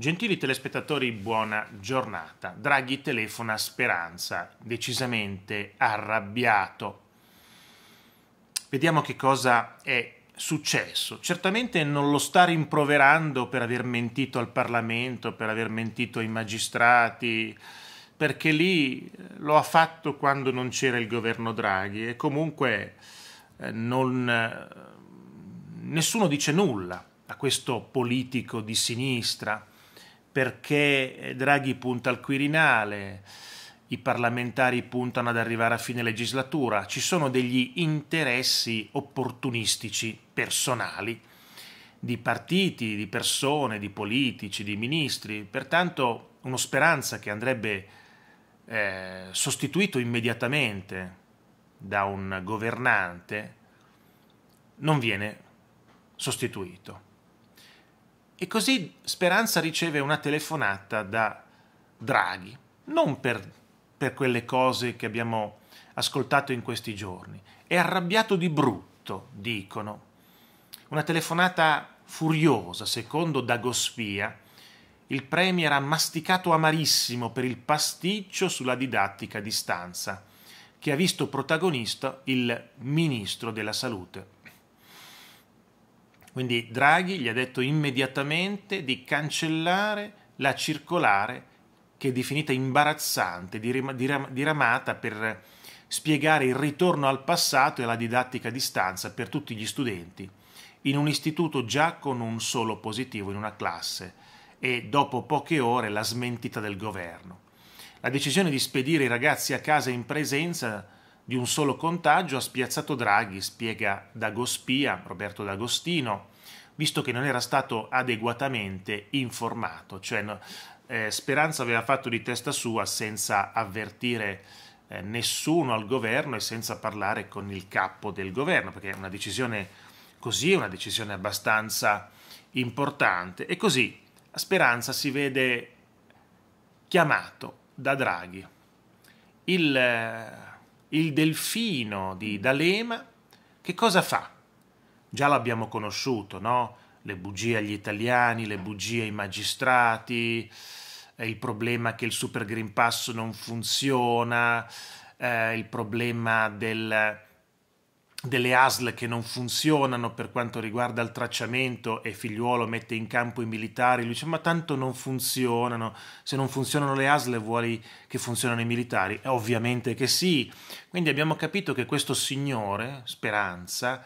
Gentili telespettatori, buona giornata. Draghi telefona a Speranza, decisamente arrabbiato. Vediamo che cosa è successo. Certamente non lo sta rimproverando per aver mentito al Parlamento, per aver mentito ai magistrati, perché lì eh, lo ha fatto quando non c'era il governo Draghi e comunque eh, non, eh, nessuno dice nulla a questo politico di sinistra perché eh, Draghi punta al Quirinale, i parlamentari puntano ad arrivare a fine legislatura, ci sono degli interessi opportunistici personali di partiti, di persone, di politici, di ministri, pertanto uno speranza che andrebbe eh, sostituito immediatamente da un governante non viene sostituito. E così Speranza riceve una telefonata da Draghi, non per, per quelle cose che abbiamo ascoltato in questi giorni. È arrabbiato di brutto, dicono. Una telefonata furiosa, secondo Dagospia, il Premier ha masticato amarissimo per il pasticcio sulla didattica a distanza, che ha visto protagonista il Ministro della Salute. Quindi Draghi gli ha detto immediatamente di cancellare la circolare che è definita imbarazzante, diramata per spiegare il ritorno al passato e alla didattica a distanza per tutti gli studenti in un istituto già con un solo positivo in una classe e dopo poche ore la smentita del governo. La decisione di spedire i ragazzi a casa in presenza di un solo contagio ha spiazzato Draghi, spiega Dagospia, Roberto D'Agostino, visto che non era stato adeguatamente informato, cioè eh, Speranza aveva fatto di testa sua senza avvertire eh, nessuno al governo e senza parlare con il capo del governo, perché una decisione così è una decisione abbastanza importante e così Speranza si vede chiamato da Draghi. Il eh, il delfino di mm. D'Alema, che cosa fa? Già l'abbiamo conosciuto, no? Le bugie agli italiani, le bugie ai magistrati, il problema che il Super Green Pass non funziona, eh, il problema del, delle ASL che non funzionano per quanto riguarda il tracciamento e Figliuolo mette in campo i militari, lui dice ma tanto non funzionano, se non funzionano le ASL vuoi che funzionano i militari? E ovviamente che sì, quindi abbiamo capito che questo signore, Speranza,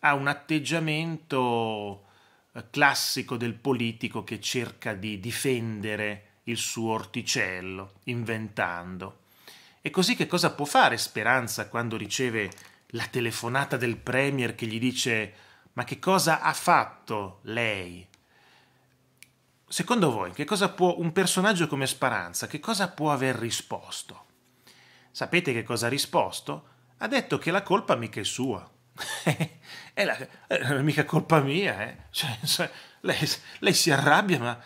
ha un atteggiamento eh, classico del politico che cerca di difendere il suo orticello, inventando. E così che cosa può fare Speranza quando riceve la telefonata del Premier che gli dice ma che cosa ha fatto lei? Secondo voi, che cosa può un personaggio come Sparanza, che cosa può aver risposto? Sapete che cosa ha risposto? Ha detto che la colpa mica è sua. è, la, è mica colpa mia, eh? cioè, lei, lei si arrabbia, ma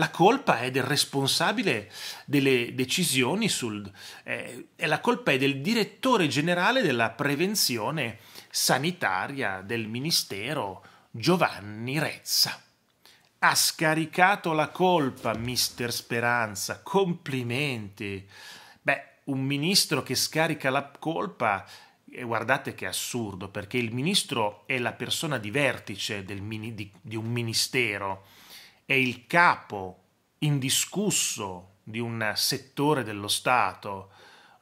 la colpa è del responsabile delle decisioni, sul, eh, la colpa è del direttore generale della prevenzione sanitaria del Ministero, Giovanni Rezza. Ha scaricato la colpa, mister Speranza, complimenti. Beh, un ministro che scarica la colpa e eh, guardate che assurdo, perché il ministro è la persona di vertice del, di, di, un ministero è il capo indiscusso di un settore dello Stato,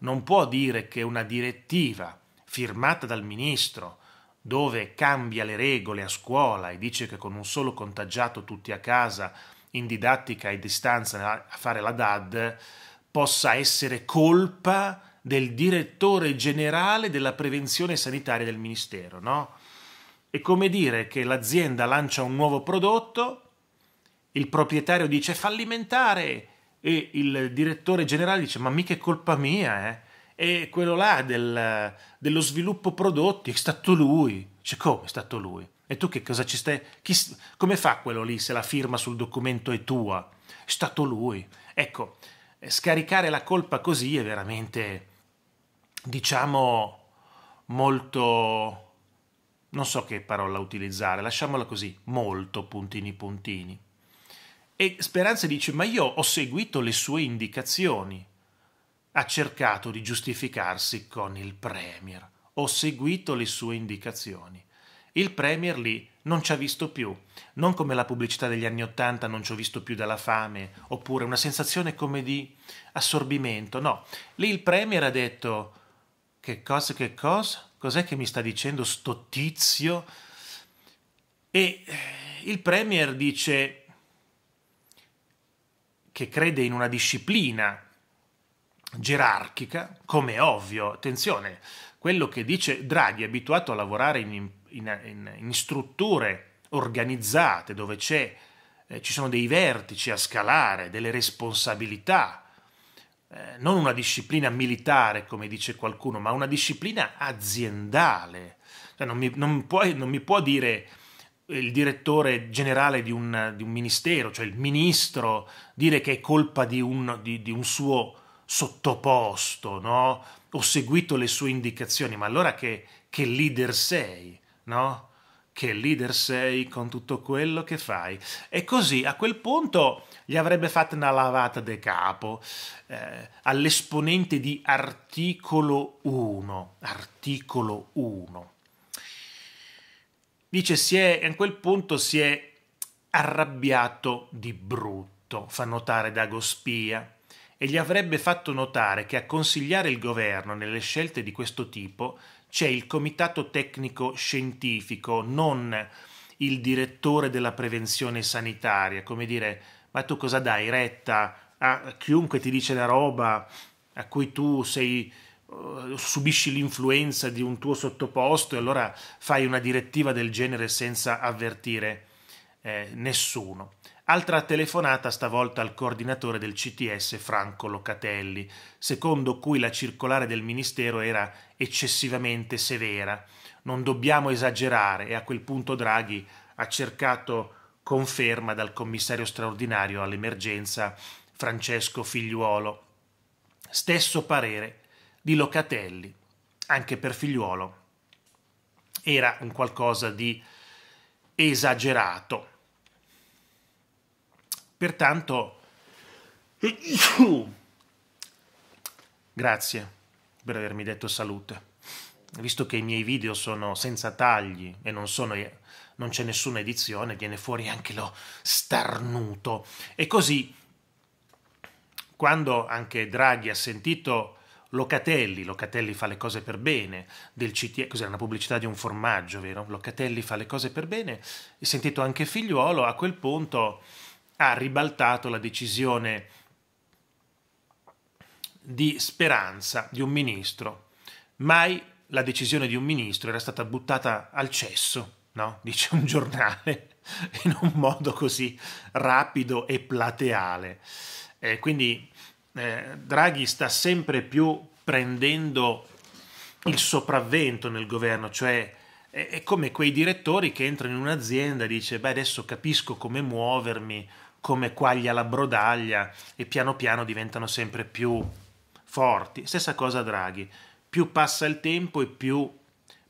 non può dire che una direttiva firmata dal ministro, dove cambia le regole a scuola e dice che con un solo contagiato tutti a casa, in didattica e distanza a fare la DAD, possa essere colpa del direttore generale della prevenzione sanitaria del ministero, no? È come dire che l'azienda lancia un nuovo prodotto, il proprietario dice fallimentare e il direttore generale dice ma mica è colpa mia, eh? E quello là del, dello sviluppo prodotti è stato lui. Dice come è stato lui? E tu che cosa ci stai? Chi, come fa quello lì se la firma sul documento è tua? È stato lui. Ecco, eh, scaricare la colpa così è veramente, diciamo, molto... non so che parola utilizzare, lasciamola così, molto puntini puntini. E Speranza dice, ma io ho seguito le sue indicazioni. Ha cercato di giustificarsi con il Premier. Ho seguito le sue indicazioni. Il Premier lì non ci ha visto più, non come la pubblicità degli anni Ottanta non ci ho visto più dalla fame, oppure una sensazione come di assorbimento, no. Lì il Premier ha detto che cosa, che cosa, cos'è che mi sta dicendo sto tizio? E il Premier dice che crede in una disciplina gerarchica, come è ovvio, attenzione, quello che dice Draghi, abituato a lavorare in, in, in, in strutture organizzate dove c'è, eh, ci sono dei vertici a scalare, delle responsabilità, eh, non una disciplina militare, come dice qualcuno, ma una disciplina aziendale. Cioè non, mi, non, puoi, non mi può dire il direttore generale di un, di un, ministero, cioè il ministro, dire che è colpa di un, di, di un suo sottoposto, no? Ho seguito le sue indicazioni, ma allora che, che leader sei, no? Che leader sei con tutto quello che fai? E così a quel punto gli avrebbe fatto una lavata de capo eh, all'esponente di articolo 1, articolo 1 Dice si è, a quel punto si è arrabbiato di brutto, fa notare Dago Spia, e gli avrebbe fatto notare che a consigliare il governo nelle scelte di questo tipo c'è il comitato tecnico scientifico, non il direttore della prevenzione sanitaria, come dire, ma tu cosa dai retta a chiunque ti dice la roba a cui tu sei eh, subisci l'influenza di un tuo sottoposto e allora fai una direttiva del genere senza avvertire eh, nessuno. Altra telefonata stavolta al coordinatore del CTS Franco Locatelli, secondo cui la circolare del Ministero era eccessivamente severa. Non dobbiamo esagerare e a quel punto Draghi ha cercato conferma dal commissario straordinario all'emergenza Francesco Figliuolo. Stesso parere di Locatelli, anche per figliuolo. Era un qualcosa di esagerato. Pertanto, grazie per avermi detto salute. Visto che i miei video sono senza tagli e non, sono, non c'è nessuna edizione, viene fuori anche lo starnuto. E così, quando anche Draghi ha sentito Locatelli, Locatelli fa le cose per bene, del CTS, cos'era una pubblicità di un formaggio, vero? Locatelli fa le cose per bene, e sentito anche Figliuolo, a quel punto ha ribaltato la decisione di speranza di un ministro. Mai la decisione di un ministro era stata buttata al cesso, no? Dice un giornale, in un modo così rapido e plateale. Eh, quindi eh, Draghi sta sempre più prendendo il sopravvento nel governo, cioè è, è come quei direttori che entrano in un'azienda e dice beh adesso capisco come muovermi, come quaglia la brodaglia e piano piano diventano sempre più forti. Stessa cosa Draghi, più passa il tempo e più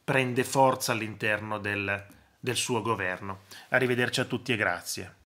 prende forza all'interno del, del suo governo. Arrivederci a tutti e grazie.